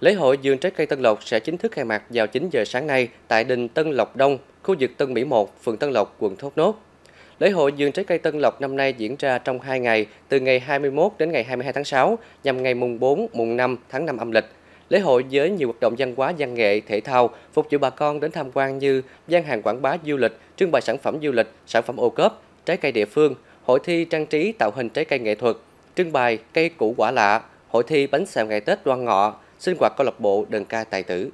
Lễ hội vườn trái cây Tân Lộc sẽ chính thức khai mạc vào 9 giờ sáng nay tại đình Tân Lộc Đông, khu vực Tân Mỹ 1, phường Tân Lộc, quận Thốt Nốt. Lễ hội vườn trái cây Tân Lộc năm nay diễn ra trong 2 ngày, từ ngày 21 đến ngày 22 tháng 6, nhằm ngày mùng 4, mùng 5 tháng 5 âm lịch. Lễ hội với nhiều hoạt động văn hóa, văn nghệ, thể thao, phục vụ bà con đến tham quan như gian hàng quảng bá du lịch, trưng bày sản phẩm du lịch, sản phẩm ô cốp, trái cây địa phương, hội thi trang trí tạo hình trái cây nghệ thuật, trưng bày cây củ quả lạ, hội thi bánh xèo ngày Tết đoan ngọ, sinh hoạt câu lạc bộ đơn ca tài tử